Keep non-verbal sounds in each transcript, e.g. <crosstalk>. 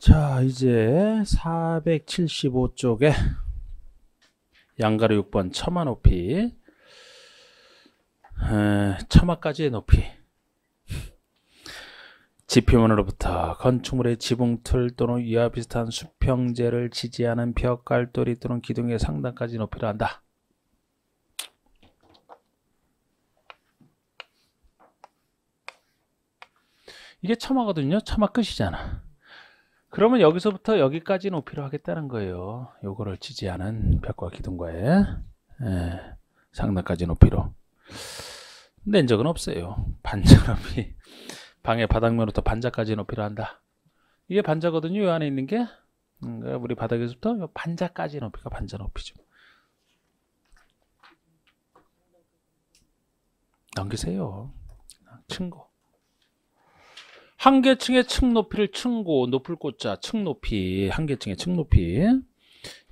자, 이제 475쪽에 양가로 6번 처마 높이 처마까지의 높이 지표면으로부터 건축물의 지붕틀 또는 이와 비슷한 수평재를 지지하는 벽, 갈돌이 또는 기둥의 상단까지 높이를 한다. 이게 처마거든요. 처마 끝이잖아. 그러면 여기서부터 여기까지 높이로 하겠다는 거예요. 요거를 치지 않은 벽과 기둥과의 예, 상단까지 높이로. 낸 적은 없어요. 반자높이 방의 바닥면부터 반자까지 높이로 한다. 이게 반자거든요. 요 안에 있는 게 음, 그러니까 우리 바닥에서부터 반자까지 높이가 반자 높이죠. 넘기세요. 친구. 한 계층의 층 높이를 층고 높을 꽂자 층 높이 한 계층의 층 높이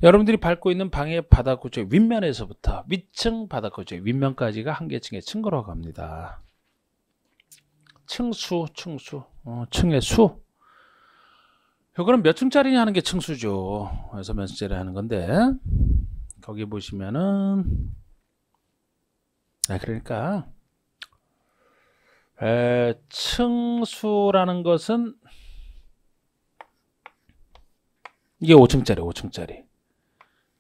여러분들이 밟고 있는 방의 바닥 구조의 윗면에서부터 위층 바닥 구조의 윗면까지가 한 계층의 층거라고 합니다. 층수, 층수, 어, 층의 수. 요거는 몇 층짜리냐 하는 게 층수죠. 그래서 몇 층짜리 하는 건데 거기 보시면은 아 그러니까 에, 층수라는 것은 이게 5층짜리 5층짜리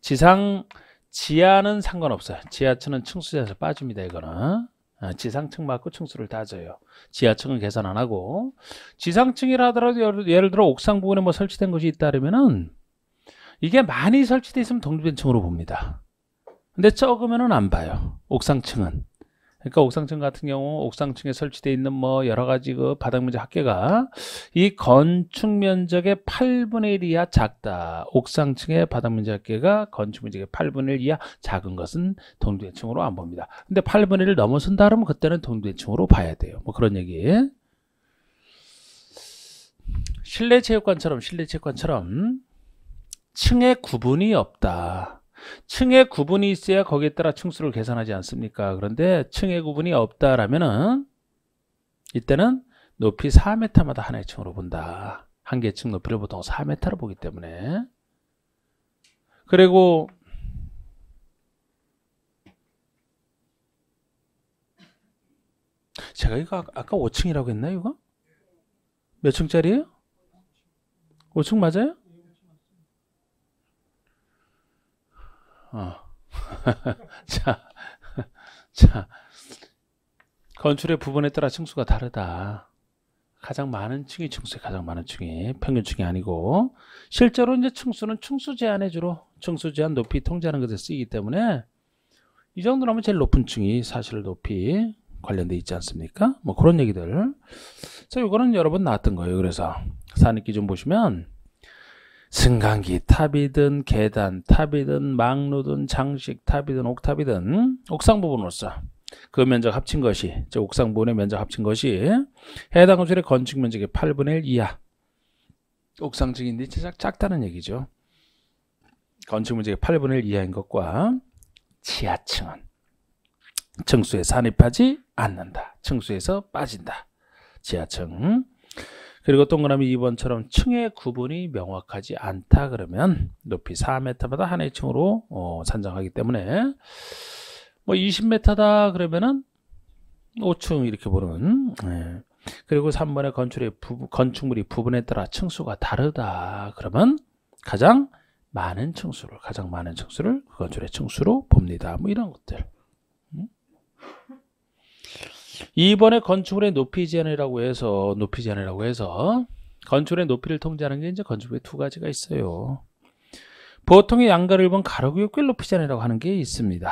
지상 지하는 상관없어요 지하층은 층수에서 빠집니다 이거는 아, 지상층 맞고 층수를 따져요 지하층은 계산 안 하고 지상층이라 하더라도 예를, 예를 들어 옥상 부분에 뭐 설치된 것이 있다면은 이게 많이 설치돼 있으면 동립된 층으로 봅니다 근데 적으면은 안 봐요 옥상층은 그러니까 옥상층 같은 경우 옥상층에 설치되어 있는 뭐 여러 가지 그 바닥 면적 합계가 이 건축 면적의 8분의 1 이하 작다. 옥상층의 바닥 면적 합계가 건축 면적의 8분의 1 이하 작은 것은 동대층으로안 봅니다. 근데 8분의 1을 넘어선다 그러면 그때는 동대층으로 봐야 돼요. 뭐 그런 얘기. 실내 체육관처럼 실내 체육관처럼 층의 구분이 없다. 층의 구분이 있어야 거기에 따라 층수를 계산하지 않습니까? 그런데 층의 구분이 없다라면 이때는 높이 4m마다 하나의 층으로 본다. 한 개 층 높이를 보통 4m로 보기 때문에 그리고 제가 이거 아, 아까 5층이라고 했나요? 이거? 몇 층짜리예요? 5층 맞아요? 어. <laughs> 자, <laughs> 자, 건축의 부분에 따라 층수가 다르다. 가장 많은 층이 층수에 가장 많은 층이 평균 층이 아니고 실제로 이제 층수는 층수 제한에 주로 층수 제한 높이 통제하는 것에 쓰이기 때문에 이정도라면 제일 높은 층이 사실 높이 관련돼 있지 않습니까? 뭐 그런 얘기들. 자, 이거는 여러 번 나왔던 거예요. 그래서 산입기 좀 보시면 승강기 탑이든 계단 탑이든 망루든 장식 탑이든 옥탑이든 옥상 부분으로서 그 면적 합친 것이 즉 옥상 부분의 면적 합친 것이 해당 건물의 건축 면적의 8분의 1 이하 옥상 측인 데체작 작다는 얘기죠. 건축 면적의 8분의 1 이하인 것과 지하층은 층수에 산입하지 않는다. 층수에서 빠진다. 지하층 그리고 동그라미 2번처럼 층의 구분이 명확하지 않다 그러면 높이 4m마다 한해 층으로 어, 산정하기 때문에 뭐 20m다 그러면은 5층 이렇게 보는 예. 그리고 3번의 건축의 부, 건축물이 부분에 따라 층수가 다르다 그러면 가장 많은 층수를 가장 많은 층수를 그 건축의 층수로 봅니다 뭐 이런 것들 이번에 건축물의 높이 제한이라고 해서 높이 제한이라고 해서 건축물의 높이를 통제하는 게 이제 건축물의 두 가지가 있어요. 보통의 양가를 보면 가로구역 꽤 높이 제한이라고 하는 게 있습니다.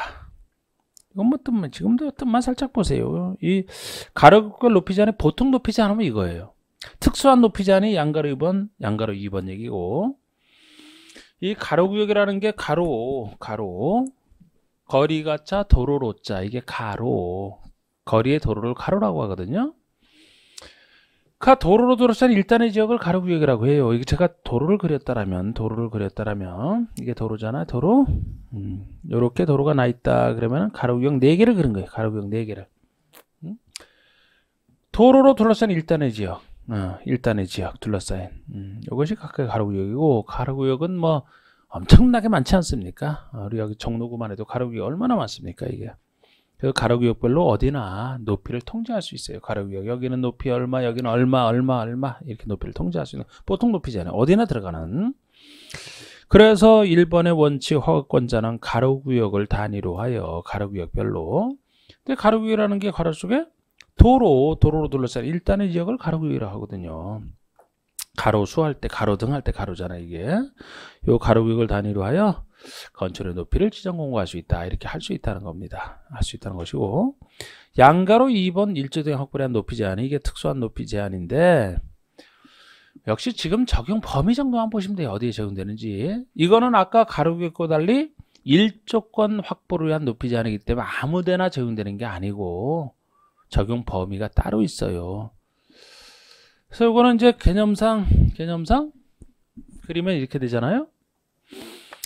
이건 뭐 뜻만 지금도 뜻만 살짝 보세요. 이 가로구역 높이 제한이 보통 높이 제한하면 이거예요. 특수한 높이 제한이 양가로 2번, 양가로 2번 얘기고 이 가로구역이라는 게 가로, 가로 거리가 차 도로로 자 이게 가로 거리의 도로를 가로라고 하거든요. 가 그 도로로 둘러싼 일단의 지역을 가로구역이라고 해요. 이게 제가 도로를 그렸다라면 도로를 그렸다라면 이게 도로잖아 도로 음, 요렇게 도로가 나 있다 그러면 가로구역 4개를 그린 거예요. 가로구역 4개를 음? 도로로 둘러싼 일단의 지역 어, 일단의 지역 둘러싸인 이것이 음, 각각 가로구역이고 가로구역은 뭐 엄청나게 많지 않습니까? 어, 우리 여기 종로구만 해도 가로구역이 얼마나 많습니까 이게 그 가로 구역별로 어디나 높이를 통제할 수 있어요. 가로 구역 여기는 높이 얼마, 여기는 얼마, 얼마, 얼마 이렇게 높이를 통제할 수 있는 보통 높이잖아요. 어디나 들어가는. 그래서 1번의 원칙 허가권자는 가로 구역을 단위로 하여 가로 구역별로. 근데 가로 구역이라는 게 가로 속에 도로, 도로로 둘러싸여 일단의 지역을 가로 구역이라고 하거든요. 가로수 할 때, 가로등 할 때 가로잖아, 요 이게. 요 가로 구역을 단위로 하여 건축의 높이를 지정 공고할 수 있다. 이렇게 할 수 있다는 겁니다. 할 수 있다는 것이고 양가로 2번 일조등 확보에 한 높이 제한이 이게 특수한 높이 제한인데 역시 지금 적용 범위 정도만 보시면 돼요. 어디에 적용되는지. 이거는 아까 가로구획과 달리 일조권 확보를 위한 높이 제한이기 때문에 아무데나 적용되는 게 아니고 적용 범위가 따로 있어요. 그래서 이거는 이제 개념상 개념상 그리면 이렇게 되잖아요.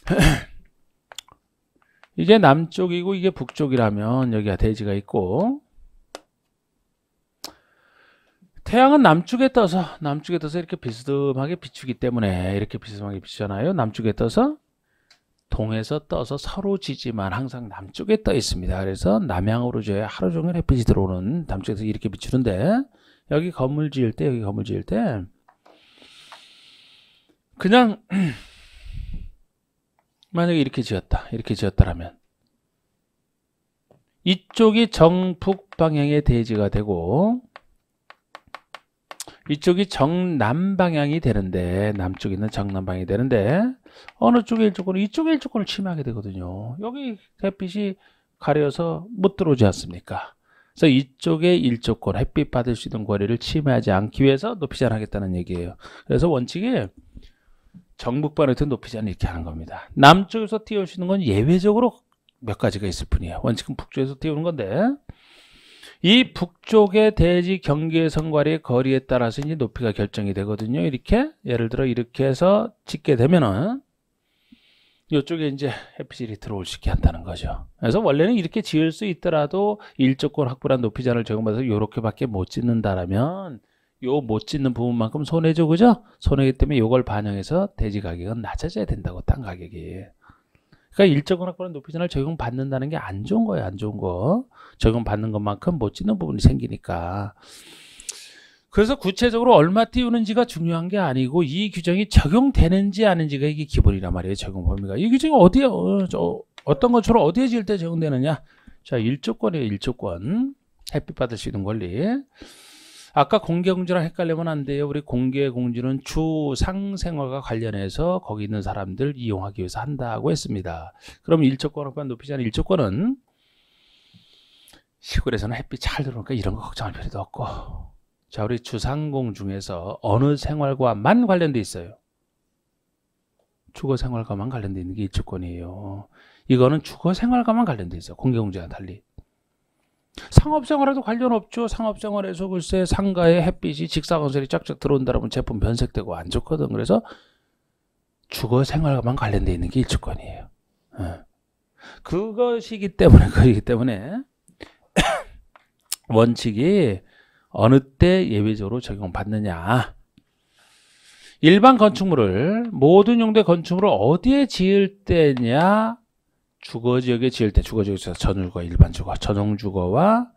<clears throat> 이게 남쪽이고 이게 북쪽이라면 여기가 대지가 있고 태양은 남쪽에 떠서 남쪽에 떠서 이렇게 비스듬하게 비추기 때문에 이렇게 비스듬하게 비추잖아요. 남쪽에 떠서 동에서 떠서 서로 지지만 항상 남쪽에 떠 있습니다. 그래서 남향으로 제 하루 종일 햇빛이 들어오는 남쪽에서 이렇게 비추는데 여기 건물 지을 때 여기 건물 지을 때 그냥 <clears throat> 만약에 이렇게 지었다 이렇게 지었다라면 이쪽이 정북 방향의 대지가 되고 이쪽이 정남 방향이 되는데 남쪽에 있는 정남 방향이 되는데 어느 쪽의 일조권을 이쪽의 일조권을 침해하게 되거든요 여기 햇빛이 가려서 못 들어오지 않습니까 그래서 이쪽의 일조권 햇빛 받을 수 있는 거리를 침해하지 않기 위해서 높이 잘하겠다는 얘기예요 그래서 원칙이 정북반에서 높이지 않는 이렇게 하는 겁니다. 남쪽에서 띄우시는 건 예외적으로 몇 가지가 있을 뿐이에요. 원칙은 북쪽에서 띄우는 건데 이 북쪽의 대지 경계선과의 거리에 따라서 이제 높이가 결정이 되거든요. 이렇게 예를 들어 이렇게 해서 찍게 되면은 이쪽에 이제 햇빛이 들어올 수 있게 한다는 거죠. 그래서 원래는 이렇게 지을 수 있더라도 일조권 확보란 높이자를 적용받아서 이렇게밖에 못 짓는다라면 요못 짓는 부분만큼 손해죠 그죠? 손해기 때문에 요걸 반영해서 대지 가격은 낮아져야 된다고 땅 가격이 그러니까 일정 권학권은 높이 전환을 적용받는다는 게 안 좋은 거예요 안 좋은 거 적용받는 것만큼 못 짓는 부분이 생기니까 그래서 구체적으로 얼마 띄우는지가 중요한 게 아니고 이 규정이 적용되는지 아닌지가 이게 기본이란 말이에요 적용 범위가 이 규정이 어디에 어, 저, 어떤 것처럼 어디에 지을 때 적용되느냐 자 일조권이에요 일조권 햇빛 받을 수 있는 권리 아까 공개공지랑 헷갈리면 안 돼요. 우리 공개공지는 주 상생활과 관련해서 거기 있는 사람들 이용하기 위해서 한다고 했습니다. 그럼 1조권과높이자는은 1조권은 시골에서는 햇빛 잘 들어오니까 이런 거 걱정할 필요도 없고 자 우리 주상공 중에서 어느 생활과만 관련돼 있어요. 주거 생활과만 관련돼 있는 게 1조권이에요. 이거는 주거 생활과만 관련돼 있어요. 공개공지와 달리. 상업생활에도 관련 없죠. 상업생활에서 글쎄 상가에 햇빛이 직사광선이 쫙쫙 들어온다라면 제품 변색되고 안 좋거든. 그래서 주거 생활과만 관련돼 있는 게 일주권이에요. 예. 그것이기 때문에 그이기 때문에 <coughs> 원칙이 어느 때 예외적으로 적용받느냐. 일반 건축물을 모든 용도의 건축물을 어디에 지을 때냐 주거 지역에 지을 때 주거 지역에서 전울과 일반 주거, 전용 주거와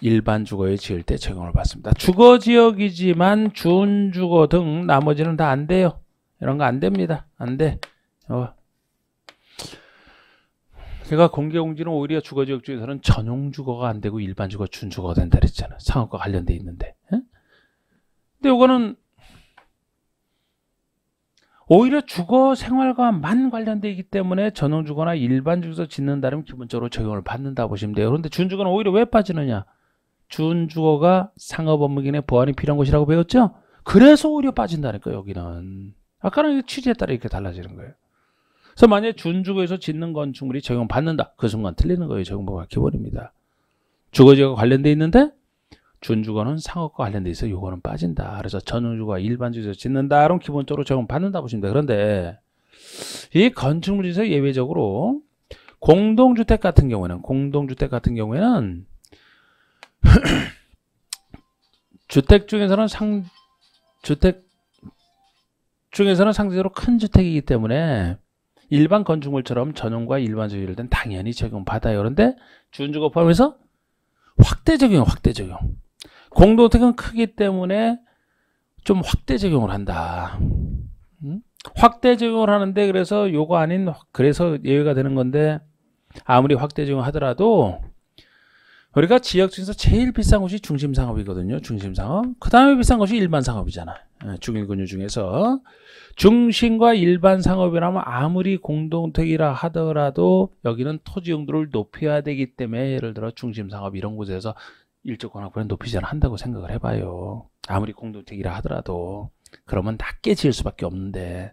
일반 주거에 지을 때 적용을 받습니다. 주거 지역이지만 준주거 등 나머지는 다 안 돼요. 이런 거 안 됩니다. 안 돼. 어. 제가 공개공지는 오히려 주거지역 중에서는 전용주거가 안 되고 일반주거, 준주거가 된다 그랬잖아. 상업과 관련돼 있는데. 에? 근데 요거는 오히려 주거 생활과만 관련되기 때문에 전용주거나 일반주거에서 짓는다면 기본적으로 적용을 받는다 보시면 돼요. 그런데 준주거는 오히려 왜 빠지느냐? 준주거가 상업업무기의 보완이 필요한 곳이라고 배웠죠? 그래서 오히려 빠진다니까 여기는. 아까는 취지에 따라 이렇게 달라지는 거예요. 그래서 만약에 준주거에서 짓는 건축물이 적용받는다. 그 순간 틀리는 거예요. 적용법과 기본입니다. 주거지역과 관련돼 있는데 준주거는 상업과 관련돼 있어 요거는 빠진다. 그래서 전용주가 일반주에서 짓는다. 이런 기본적으로 적용 받는다 보시면 돼. 그런데 이 건축물에서 예외적으로 공동주택 같은 경우에는 공동주택 같은 경우에는 <clears throat> 주택 중에서는 상 주택 중에서는 상대적으로 큰 주택이기 때문에 일반 건축물처럼 전용과 일반 주율땐 당연히 적용받아요. 그런데 준주거 포함해서 확대 적용, 확대 적용. 공동택은 크기 때문에 좀 확대 적용을 한다. 음? 확대 적용을 하는데 그래서 요거 아닌 그래서 예외가 되는 건데 아무리 확대 적용하더라도 우리가 지역 중에서 제일 비싼 곳이 중심 상업이거든요. 중심 상업. 그 다음에 비싼 것이 일반 상업이잖아. 예, 중일근유 중에서 중심과 일반 상업이라면 아무리 공동택이라 하더라도 여기는 토지 용도를 높여야 되기 때문에 예를 들어 중심 상업 이런 곳에서 일적 권한보다 높이 자는한다고 생각을 해봐요. 아무리 공동체이라 하더라도 그러면 낮게 지을 수밖에 없는데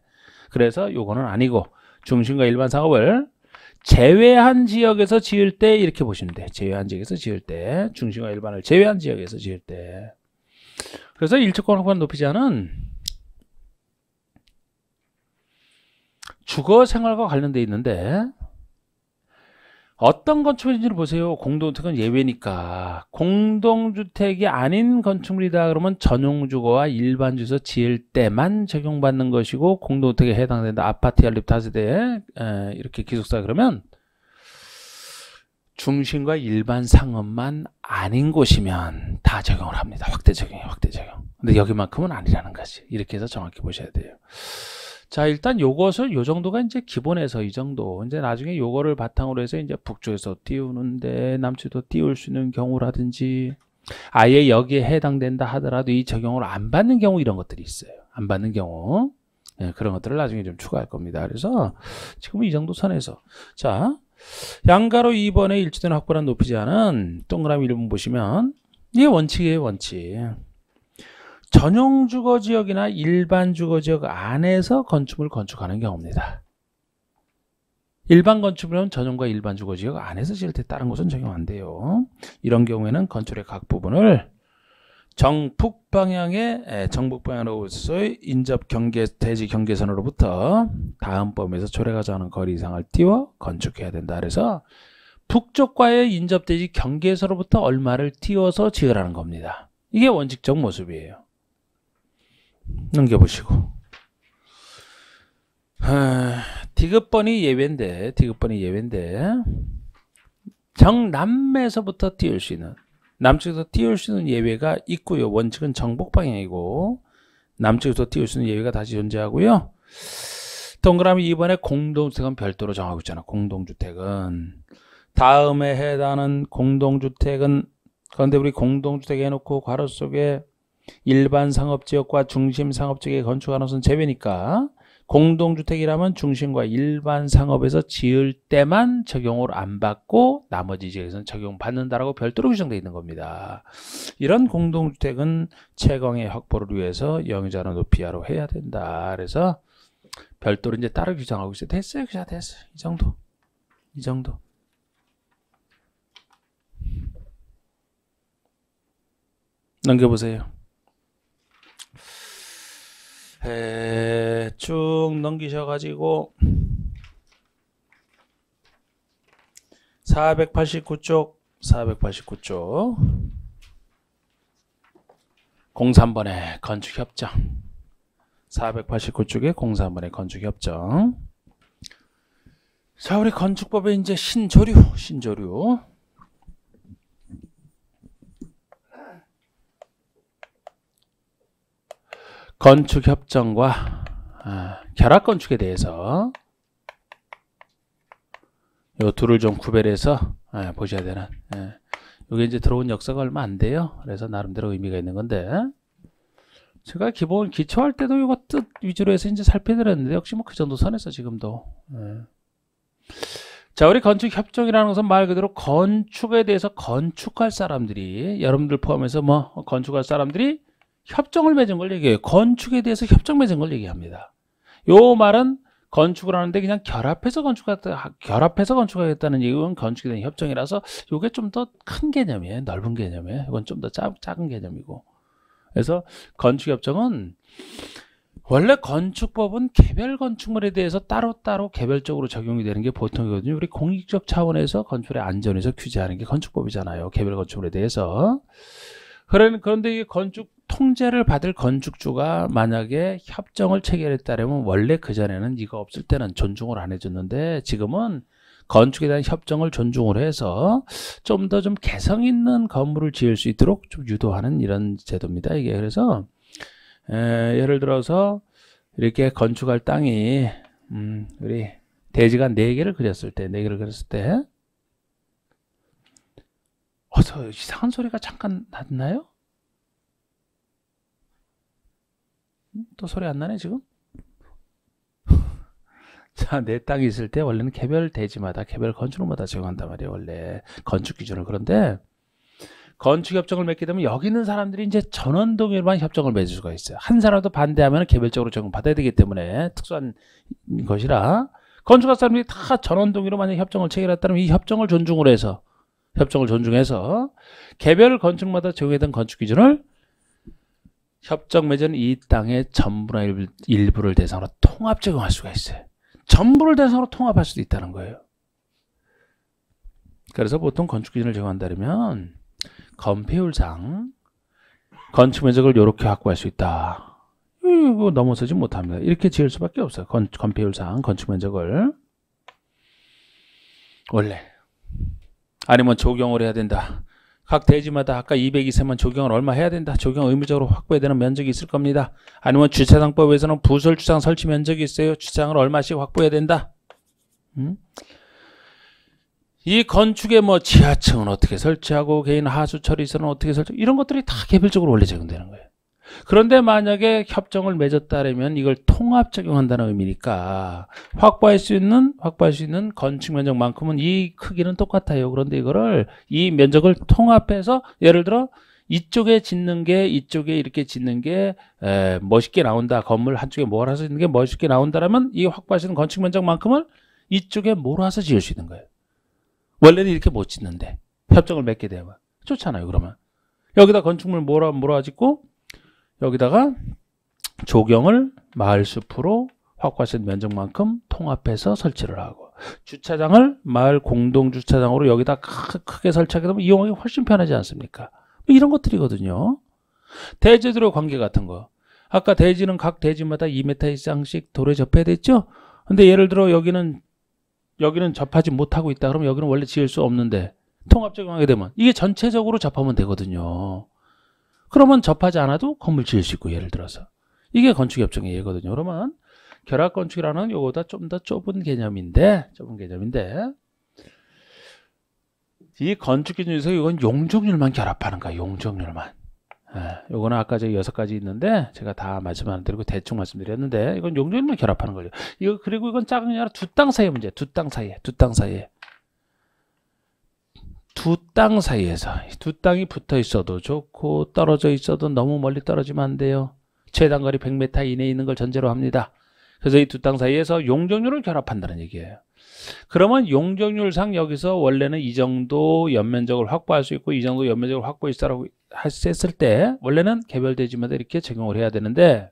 그래서 요거는 아니고 중심과 일반 사업을 제외한 지역에서 지을 때 이렇게 보시면 돼. 제외한 지역에서 지을 때 중심과 일반을 제외한 지역에서 지을 때 그래서 일체권 확보한 높이 자는 주거 생활과 관련돼 있는데 어떤 건축인지를 물 보세요. 공동주택은 예외니까. 공동주택이 아닌 건축물이다 그러면 전용주거와 일반주소 지을 때만 적용받는 것이고 공동주택에 해당된다. 아파트 연립 다세대 이렇게 기숙사 그러면 중심과 일반 상업만 아닌 곳이면 다 적용을 합니다. 확대 적용이 확대 적용. 근데 여기만큼은 아니라는 거지. 이렇게 해서 정확히 보셔야 돼요. 자, 일단 요것을 요 정도가 이제 기본에서 이 정도. 이제 나중에 요거를 바탕으로 해서 이제 북쪽에서 띄우는데 남쪽도 띄울 수 있는 경우라든지 아예 여기에 해당된다 하더라도 이 적용을 안 받는 경우 이런 것들이 있어요. 안 받는 경우. 네, 그런 것들을 나중에 좀 추가할 겁니다. 그래서 지금 이 정도 선에서 자 양가로 2번에 일치된 확보란 높이지 않은 동그라미 1번 보시면 이게 원칙이에요 원칙 전용 주거 지역이나 일반 주거 지역 안에서 건축물을 건축하는 경우입니다. 일반 건축물은 전용과 일반 주거 지역 안에서 지을 때 다른 것은 적용 안 돼요. 이런 경우에는 건축의 각 부분을 정북 방향의 정북 방향으로서의 인접 경계 대지 경계선으로부터 다음 범위에서 초래가정 하는 거리 이상을 띄워 건축해야 된다. 그래서 북쪽과의 인접 대지 경계선으로부터 얼마를 띄워서 지으라는 겁니다. 이게 원칙적 모습이에요. 넘겨보시고. 디귿번이 예외인데, 디귿번이 예외인데, 정남에서부터 띄울 수 있는, 남쪽에서 띄울 수 있는 예외가 있고요. 원칙은 정복 방향이고, 남쪽에서 띄울 수 있는 예외가 다시 존재하고요. 동그라미 이번에 공동주택은 별도로 정하고 있잖아. 공동주택은. 다음에 해당하는 공동주택은, 그런데 우리 공동주택 해놓고 괄호 속에 일반 상업지역과 중심 상업지역의 건축 가능성 제외니까 공동주택이라면 중심과 일반 상업에서 지을 때만 적용을 안 받고 나머지 지역에서는 적용받는다라고 별도로 규정되어 있는 겁니다. 이런 공동주택은 채광의 확보를 위해서 영유자는 높이하로 해야 된다. 그래서 별도로 이제 따로 규정하고 있어요. 됐어요. 그냥 됐어요. 이 정도. 이 정도. 넘겨보세요. 에, 쭉 넘기셔가지고 489쪽 489쪽 03번의 건축협정 489쪽에 03번의 건축협정 자 우리 건축법의 이제 신조류 신조류 건축협정과 아, 결합건축에 대해서 요 둘을 좀 구별해서 아, 보셔야 되는 예. 이게 이제 들어온 역사가 얼마 안 돼요 그래서 나름대로 의미가 있는 건데 제가 기본 기초할 때도 이거 뜻 위주로 해서 이제 살펴드렸는데 역시 뭐 그 정도 선에서 지금도 예. 자 우리 건축협정이라는 것은 말 그대로 건축에 대해서 건축할 사람들이 여러분들 포함해서 뭐 건축할 사람들이 협정을 맺은 걸 얘기해요. 건축에 대해서 협정 맺은 걸 얘기합니다. 요 말은 건축을 하는데 그냥 결합해서 건축하다 결합해서 건축하겠다는 이는 건축에 대한 협정이라서 요게 좀 더 큰 개념이에요. 넓은 개념이에요. 이건 좀 더 작은 개념이고. 그래서 건축 협정은 원래 건축법은 개별 건축물에 대해서 따로따로 개별적으로 적용이 되는 게 보통이거든요. 우리 공익적 차원에서 건축의 안전에서 규제하는 게 건축법이잖아요. 개별 건축물에 대해서. 그런데 이 건축 통제를 받을 건축주가 만약에 협정을 체결했다면 원래 그전에는 이거 없을 때는 존중을 안 해줬는데 지금은 건축에 대한 협정을 존중을 해서 좀 더좀 좀 개성 있는 건물을 지을 수 있도록 좀 유도하는 이런 제도입니다. 이게 그래서 에, 예를 들어서 이렇게 건축할 땅이 음, 우리 대지가 4개를 그렸을 때 4개를 그렸을 때 어서 이상한 소리가 잠깐 났나요? 또 소리 안 나네 지금? <laughs> 자, 내 땅이 있을 때 원래는 개별 대지마다 개별 건축물마다 적용한단 말이에요. 원래 건축 기준을 그런데 건축 협정을 맺게 되면 여기 있는 사람들이 이제 전원 동일만 협정을 맺을 수가 있어요. 한 사람도 반대하면 개별적으로 적용받아야 되기 때문에 특수한 것이라 건축학 사람들이 다 전원 동의로 만약 협정을 체결했다면 이 협정을 존중으 해서 협정을 존중해서 개별 건축마다 적용했던 건축 기준을 협정 매제는 이 땅의 전부나 일부, 를 대상으로 통합 적용할 수가 있어요. 전부를 대상으로 통합할 수도 있다는 거예요. 그래서 보통 건축 기준을 적용한다면 건폐율상 건축 면적을 이렇게 확보할 수 있다. 이거 뭐 넘어서지 못합니다. 이렇게 지을 수밖에 없어요. 건, 건폐율상 건축 면적을 원래 아니면 적용을 해야 된다. 각 대지마다 아까 202세만 조경을 얼마 해야 된다. 조경 의무적으로 확보해야 되는 면적이 있을 겁니다. 아니면 주차장법에서는 부설 주차장 설치 면적이 있어요. 주차장을 얼마씩 확보해야 된다. 음? 이 건축의 뭐 지하층은 어떻게 설치하고 개인 하수 처리선은 어떻게 설치 이런 것들이 다 개별적으로 원래 적용되는 거예요. 그런데 만약에 협정을 맺었다면 이걸 통합 적용한다는 의미니까 확보할 수 있는 확보할 수 있는 건축 면적만큼은 이 크기는 똑같아요. 그런데 이거를 이 면적을 통합해서 예를 들어 이쪽에 짓는 게 이쪽에 이렇게 짓는 게 에, 멋있게 나온다. 건물 한쪽에 몰아서 짓는 게 멋있게 나온다라면 이 확보할 수 있는 건축 면적만큼은 이쪽에 몰아서 지을 수 있는 거예요. 원래는 이렇게 못 짓는데 협정을 맺게 되면 좋잖아요. 그러면 여기다 건축물 몰아 몰아 짓고 여기다가 조경을 마을숲으로 확보하신 면적만큼 통합해서 설치를 하고 주차장을 마을 공동주차장으로 여기다 크게 설치하게 되면 이용하기 훨씬 편하지 않습니까? 뭐 이런 것들이거든요. 대지들의 관계 같은 거. 아까 대지는 각 대지마다 2m 이상씩 도로에 접해야 됐죠? 근데 예를 들어 여기는 여기는 접하지 못하고 있다 그럼 여기는 원래 지을 수 없는데 통합 적용하게 되면 이게 전체적으로 접하면 되거든요. 그러면 접하지 않아도 건물 지을 수 있고 예를 들어서 이게 건축협정의 예거든요. 그러면 결합건축이라는 요거보다 좀 더 좁은 개념인데 좁은 개념인데 이 건축기준에서 이건 용적률만 결합하는 거야. 용적률만. 예, 요거는 아까 제 여섯 가지 있는데 제가 다 말씀 안 드리고 대충 말씀드렸는데 이건 용적률만 결합하는 거죠. 이거 그리고 이건 작은 게 아니라 두 땅사이 문제. 두 땅 사이에 두땅 사이에 두땅 사이에서 두 땅이 붙어 있어도 좋고 떨어져 있어도 너무 멀리 떨어지면 안 돼요. 최단 거리 100m 이내에 있는 걸 전제로 합니다. 그래서 이 두 땅 사이에서 용적률을 결합한다는 얘기예요. 그러면 용적률상 여기서 원래는 이 정도 연면적을 확보할 수 있고 이 정도 연면적을 확보했다고 했을 때 원래는 개별 대지마다 이렇게 적용을 해야 되는데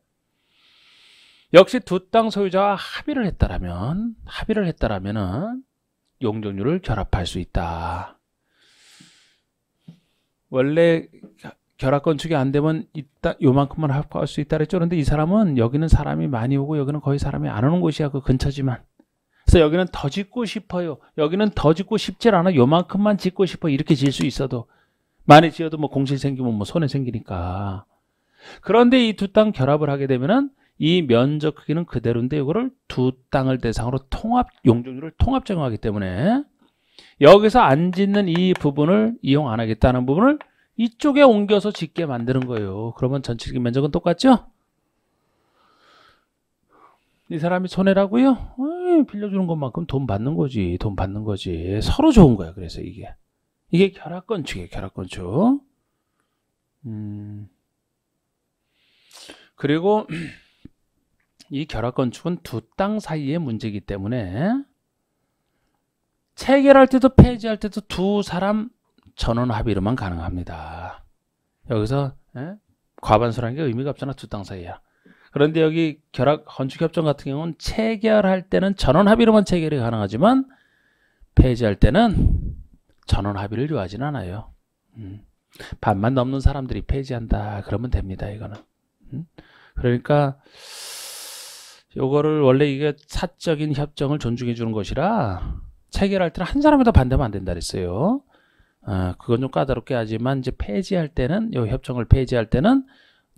역시 두 땅소유자와 합의를 했다라면 합의를 했다라면은 용적률을 결합할 수 있다. 원래 결합 건축이 안 되면 이따 요만큼만 합할 수 있다 그랬죠. 그런데 이 사람은 여기는 사람이 많이 오고 여기는 거의 사람이 안 오는 곳이야. 그 근처지만. 그래서 여기는 더 짓고 싶어요. 여기는 더 짓고 싶지 않아. 요만큼만 짓고 싶어. 이렇게 질 수 있어도 많이 지어도 뭐 공실 생기면 뭐 손해 생기니까. 그런데 이 두 땅 결합을 하게 되면은 이 면적 크기는 그대로인데 이거를 두 땅을 대상으로 통합 용적률을 통합 적용하기 때문에 여기서 안 짓는 이 부분을 이용 안 하겠다는 부분을 이쪽에 옮겨서 짓게 만드는 거예요. 그러면 전체 면적은 똑같죠? 이 사람이 손해라고요? 에이, 빌려주는 것만큼 돈 받는 거지. 돈 받는 거지. 서로 좋은 거야. 그래서 이게. 이게 결합건축이에요. 결합건축. 음. 그리고 <clears throat> 이 결합건축은 두 땅 사이의 문제이기 때문에 체결할 때도 폐지할 때도 두 사람 전원 합의로만 가능합니다. 여기서 에? 예? 과반수라는 게 의미가 없잖아 두 땅 사이야. 그런데 여기 결합 건축 협정 같은 경우는 체결할 때는 전원 합의로만 체결이 가능하지만 폐지할 때는 전원 합의를 요하진 않아요. 음. 반만 넘는 사람들이 폐지한다 그러면 됩니다 이거는. 음? 그러니까 요거를 원래 이게 사적인 협정을 존중해 주는 것이라 체결할 때는 한 사람에다 반대하면 안 된다 그랬어요. 아, 그건 좀 까다롭게 하지만 이제 폐지할 때는 요 협정을 폐지할 때는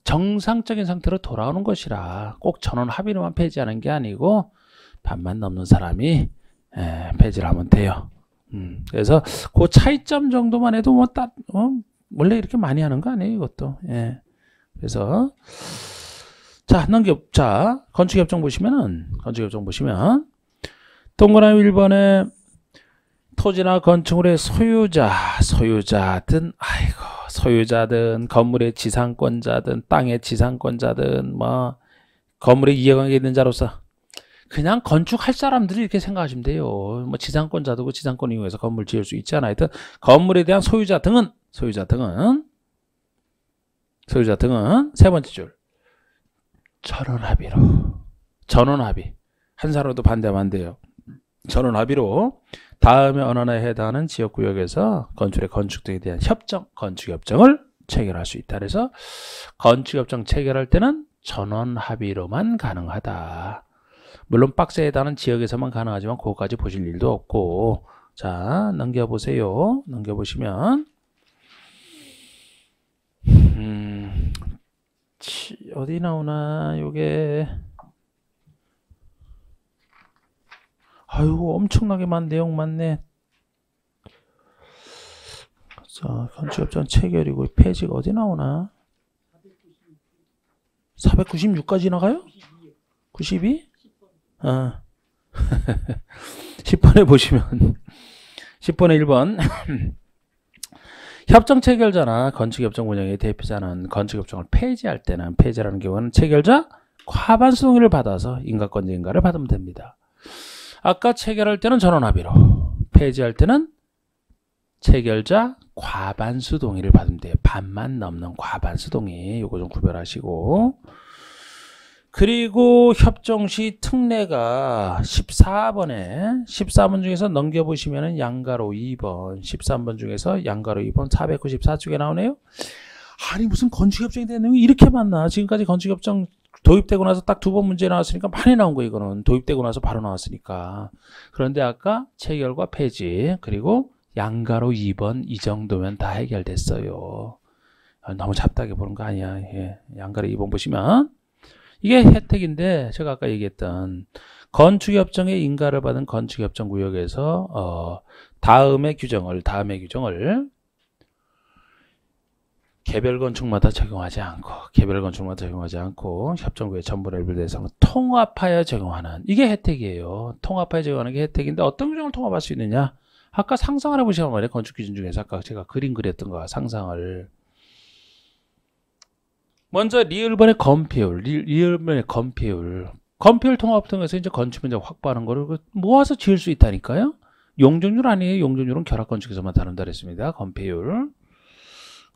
정상적인 상태로 돌아오는 것이라 꼭 전원 합의로만 폐지하는 게 아니고 반만 넘는 사람이 에, 예, 폐지를 하면 돼요. 음, 그래서 그 차이점 정도만 해도 뭐 따, 어, 원래 이렇게 많이 하는 거 아니에요 이것도. 예. 그래서 자 넘겨 자 건축협정 보시면은 건축협정 보시면 동그라미 1번에 토지나 건축물의 소유자, 소유자든 아이고 소유자든 건물의 지상권자든 땅의 지상권자든 뭐 건물에 이해관계 있는 자로서 그냥 건축할 사람들이 이렇게 생각하시면 돼요. 뭐지상권자도그 지상권 이용해서 건물 지을 수있지않아 하여튼 건물에 대한 소유자 등은 소유자 등은 소유자 등은 세 번째 줄 전원 합의로 전원 합의 한 사람도 반대하면 안 돼요. 전원 합의로 다음의 언어에 해당하는 지역구역에서 건축의 건축 등에 대한 협정, 건축협정을 체결할 수 있다. 그래서 건축협정 체결할 때는 전원 합의로만 가능하다. 물론 박스에 해당하는 지역에서만 가능하지만 그거까지 보실 일도 없고 자 넘겨보세요. 넘겨보시면 음, 어디 나오나 요게 아유 엄청나게 많은 내용 많네. 자 건축협정 체결이고 폐지가 어디 나오나? 496까지 나가요? 92? 아. 10번에 보시면 10번에 1번 협정 체결자나 건축협정 분야의 대표자는 건축협정을 폐지할 때는 폐지라는 경우는 체결자 과반수 동의를 받아서 인가권자 인가를 받으면 됩니다. 아까 체결할 때는 전원합의로 폐지할 때는 체결자 과반수 동의를 받으면 돼요. 반만 넘는 과반수 동의 이거 좀 구별하시고 그리고 협정 시 특례가 14번에 14번 중에서 넘겨보시면 은 양가로 2번 13번 중에서 양가로 2번 494쪽에 나오네요. 아니 무슨 건축협정에 대한 내용이 이렇게 많나 지금까지 건축협정 도입되고 나서 딱 두 번 문제 나왔으니까 많이 나온 거 이거는 도입되고 나서 바로 나왔으니까 그런데 아까 체결과 폐지 그리고 양가로 2번 이 정도면 다 해결됐어요 아, 너무 잡다하게 보는 거 아니야 예. 양가로 2번 보시면 이게 혜택인데 제가 아까 얘기했던 건축협정의 인가를 받은 건축협정 구역에서 어, 다음의 규정을 다음의 규정을 개별 건축마다 적용하지 않고 개별 건축마다 적용하지 않고 협정부의 전부 를 대상으로 통합하여 적용하는 이게 혜택이에요. 통합하여 적용하는 게 혜택인데 어떤 규정을 통합할 수 있느냐? 아까 상상을 해보시란 말이에요. 건축 기준 중에서 아까 제가 그림 그렸던 거 상상을 먼저 리을번의 건폐율, 리을번의 건폐율 건폐율 통합 통해서 이제 건축 면적 확보하는 거를 그 모아서 지을 수 있다니까요. 용적률 아니에요. 용적률은 결합 건축에서만 다룬다 그랬습니다. 건폐율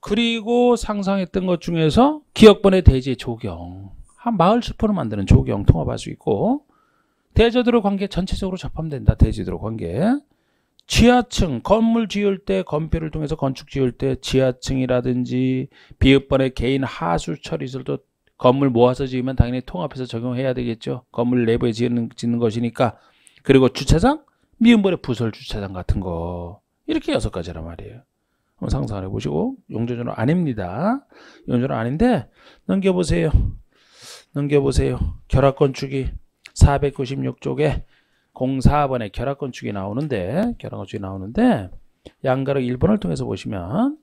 그리고 상상했던 것 중에서 기역번의 대지의 조경 한 아, 마을 슈퍼를 만드는 조경 통합할 수 있고 대저들의 관계 전체적으로 접합된다 대지들의 관계 지하층 건물 지을 때 건폐를 통해서 건축 지을 때 지하층이라든지 비읍번의 개인 하수 처리설도 건물 모아서 지으면 당연히 통합해서 적용해야 되겠죠 건물 내부에 지는, 짓는 것이니까 그리고 주차장 미음벌의 부설 주차장 같은 거 이렇게 여섯 가지란 말이에요 상상을 해보시고 용전전은 아닙니다. 용전은 아닌데 넘겨보세요. 넘겨보세요. 결합건축이 496쪽에 04번에 결합건축이 나오는데 결합건축이 나오는데 양가로 1번을 통해서 보시면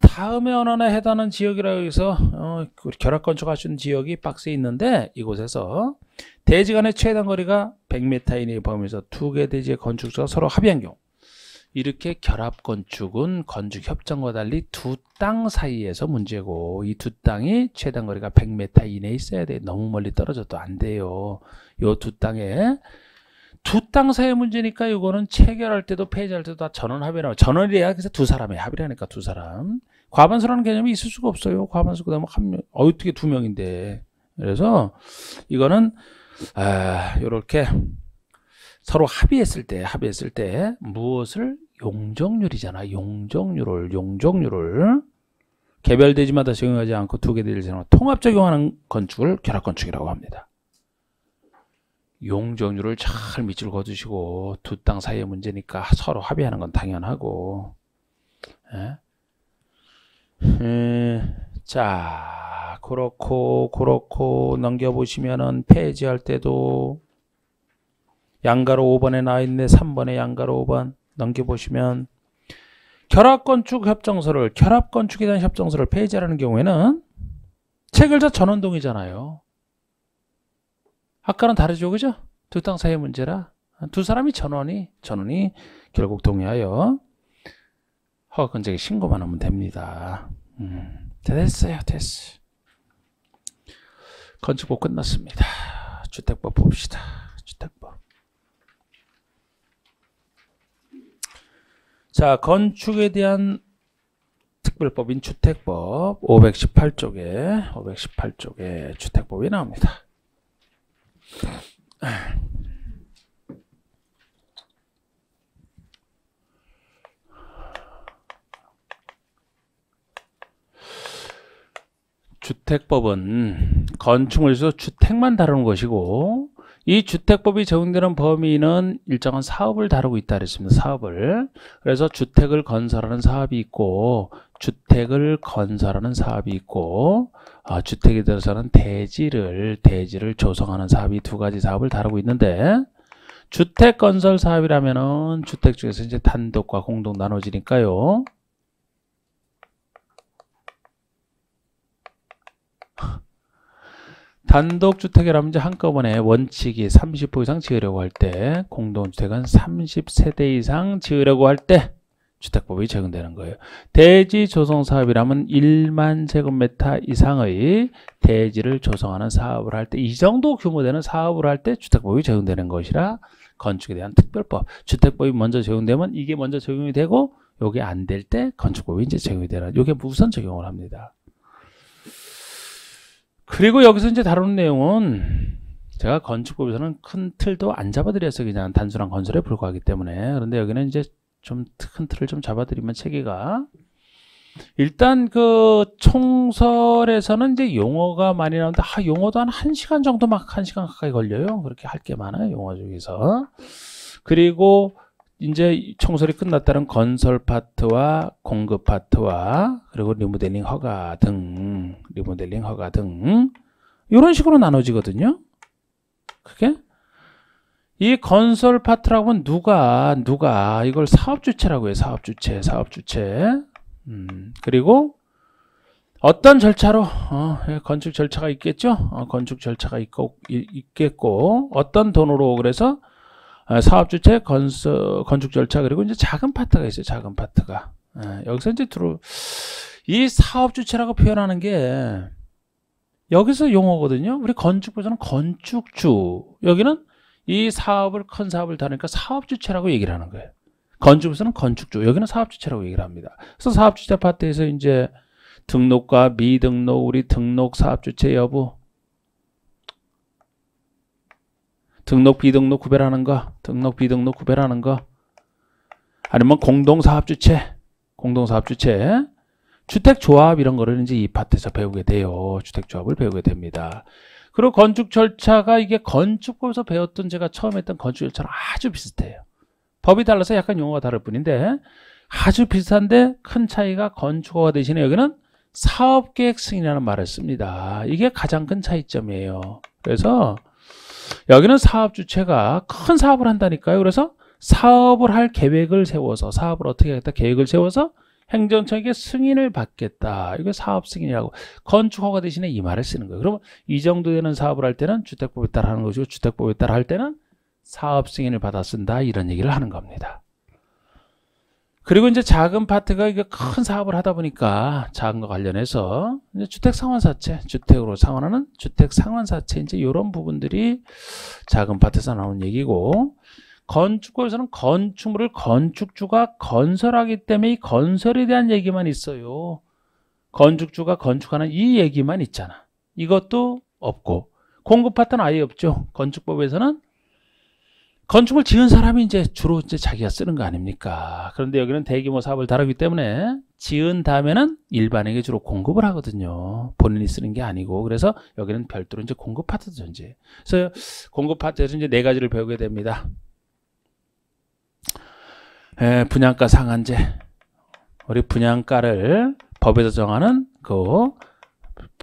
다음에 언어나 해당하는 지역이라고 해서 어, 결합건축 하시는 지역이 박스에 있는데 이곳에서 대지 간의 최단 거리가 100m 이내의 범위에서 두 개 대지의 건축주가 서로 합의한 경우 이렇게 결합 건축은 건축 협정과 달리 두 땅 사이에서 문제고 이 두 땅이 최단 거리가 100m 이내에 있어야 돼. 너무 멀리 떨어져도 안 돼요. 요 두 땅에 두 땅 사이의 문제니까 이거는 체결할 때도 폐지할 때도 다 전원합의라. 전원이야. 그서두 사람이 합의를 하니까 두 사람. 과반수라는 개념이 있을 수가 없어요. 과반수 그다음에 한 명. 어, 어떻게 두 명인데. 그래서 이거는 아, 요렇게 서로 합의했을 때 합의했을 때 무엇을 용적률이잖아. 용적률을 용적률을 개별 대지마다 적용하지 않고 두 개대지 사용하고 통합 적용하는 건축을 결합 건축이라고 합니다. 용적률을 잘 밑줄 거두시고 두 땅 사이의 문제니까 서로 합의하는 건 당연하고 에? 예? 음, 자 그렇고 그렇고 넘겨보시면은 폐지할 때도 양가로 5번에 나있네 3번에 양가로 5번 넘겨보시면 결합건축협정서를 결합건축에 대한 협정서를 폐지하라는 경우에는 체결자 전원동이잖아요. 아까는 다르죠, 그죠? 두 땅 사이의 문제라 두 사람이 전원이 전원이 결국 동의하여 허가건적에 신고만 하면 됩니다. 음, 됐어요, 됐어. 건축법 끝났습니다. 주택법 봅시다. 주택법. 자, 건축에 대한 특별법인 주택법 518쪽에 518쪽에 주택법이 나옵니다. 주택법은 건축물에서 주택만 다루는 것이고 이 주택법이 적용되는 범위는 일정한 사업을 다루고 있다 그랬습니다. 사업을. 그래서 주택을 건설하는 사업이 있고 주택을 건설하는 사업이 있고 아, 주택에 대해서는 대지를 대지를 조성하는 사업이 두 가지 사업을 다루고 있는데 주택 건설 사업이라면은 주택 중에서 이제 단독과 공동 나눠지니까요. 단독주택이라면 한꺼번에 원칙이 30호 이상 지으려고 할 때 공동주택은 30세대 이상 지으려고 할 때 주택법이 적용되는 거예요. 대지 조성 사업이라면 1만 제곱미터 이상의 대지를 조성하는 사업을 할때 이 정도 규모되는 사업을 할 때 주택법이 적용되는 것이라 건축에 대한 특별법 주택법이 먼저 적용되면 이게 먼저 적용이 되고 요게 안 될 때 건축법이 이제 적용이 되는 요게 우선 적용을 합니다. 그리고 여기서 이제 다루는 내용은 제가 건축법에서는 큰 틀도 안 잡아드려서 그냥 단순한 건설에 불과하기 때문에 그런데 여기는 이제 좀 큰 틀을 좀 잡아드리면 체계가 일단 그 총설에서는 이제 용어가 많이 나오는데 아, 용어도 한 1시간 정도 막 1시간 가까이 걸려요 그렇게 할 게 많아요 용어 중에서 그리고 이제 총설이 끝났다는 건설 파트와 공급 파트와 그리고 리모델링 허가 등 리모델링, 허가 등 이런 음? 식으로 나눠지거든요. 그게 이 건설 파트라고 하면 누가 누가 이걸 사업 주체라고 해요. 사업 주체, 사업 주체. 음, 그리고 어떤 절차로 어, 예, 건축 절차가 있겠죠. 어, 건축 절차가 있고 있겠고 어떤 돈으로 그래서 아, 사업 주체 건설 건축 절차 그리고 이제 작은 파트가 있어요. 작은 파트가 예, 여기서 이제 들어 이 사업 주체라고 표현하는 게 여기서 용어거든요. 우리 건축부에서는 건축주, 여기는 이 사업을 큰 사업을 다니까 사업 주체라고 얘기를 하는 거예요. 건축부에서는 건축주, 여기는 사업 주체라고 얘기를 합니다. 그래서 사업 주체 파트에서 이제 등록과 미등록, 우리 등록 사업 주체 여부, 등록 비등록 구별하는 거, 등록 비등록 구별하는 거, 아니면 공동사업 주체, 공동사업 주체, 주택조합 이런 거를 이제 이 파트에서 배우게 돼요. 주택조합을 배우게 됩니다. 그리고 건축 절차가 이게 건축법에서 배웠던 제가 처음 했던 건축 절차랑 아주 비슷해요. 법이 달라서 약간 용어가 다를 뿐인데 아주 비슷한데 큰 차이가 건축허가 대신에 여기는 사업계획 승인이라는 말을 씁니다. 이게 가장 큰 차이점이에요. 그래서 여기는 사업 주체가 큰 사업을 한다니까요. 그래서 사업을 할 계획을 세워서 사업을 어떻게 하겠다 계획을 세워서 행정청에게 승인을 받겠다. 이게 사업 승인이라고 건축 허가 대신에 이 말을 쓰는 거예요. 그러면 이 정도 되는 사업을 할 때는 주택법에 따라 하는 것이고 주택법에 따라 할 때는 사업 승인을 받아 쓴다 이런 얘기를 하는 겁니다. 그리고 이제 작은 파트가 이게 큰 사업을 하다 보니까 작은 거 관련해서 주택 상환사채, 주택으로 상환하는 주택 상환사채 이제 이런 부분들이 작은 파트에서 나온 얘기고 건축고에서는 건축물을 건축주가 건설하기 때문에 이 건설에 대한 얘기만 있어요. 건축주가 건축하는 이 얘기만 있잖아. 이것도 없고 공급 파트는 아예 없죠. 건축법에서는 건축을 지은 사람이 이제 주로 이제 자기가 쓰는 거 아닙니까? 그런데 여기는 대규모 사업을 다루기 때문에 지은 다음에는 일반에게 주로 공급을 하거든요. 본인이 쓰는 게 아니고. 그래서 여기는 별도로 이제 공급 파트도 존재 그래서 공급 파트에서 이제 네 가지를 배우게 됩니다. 예, 분양가 상한제 우리 분양가를 법에서 정하는 그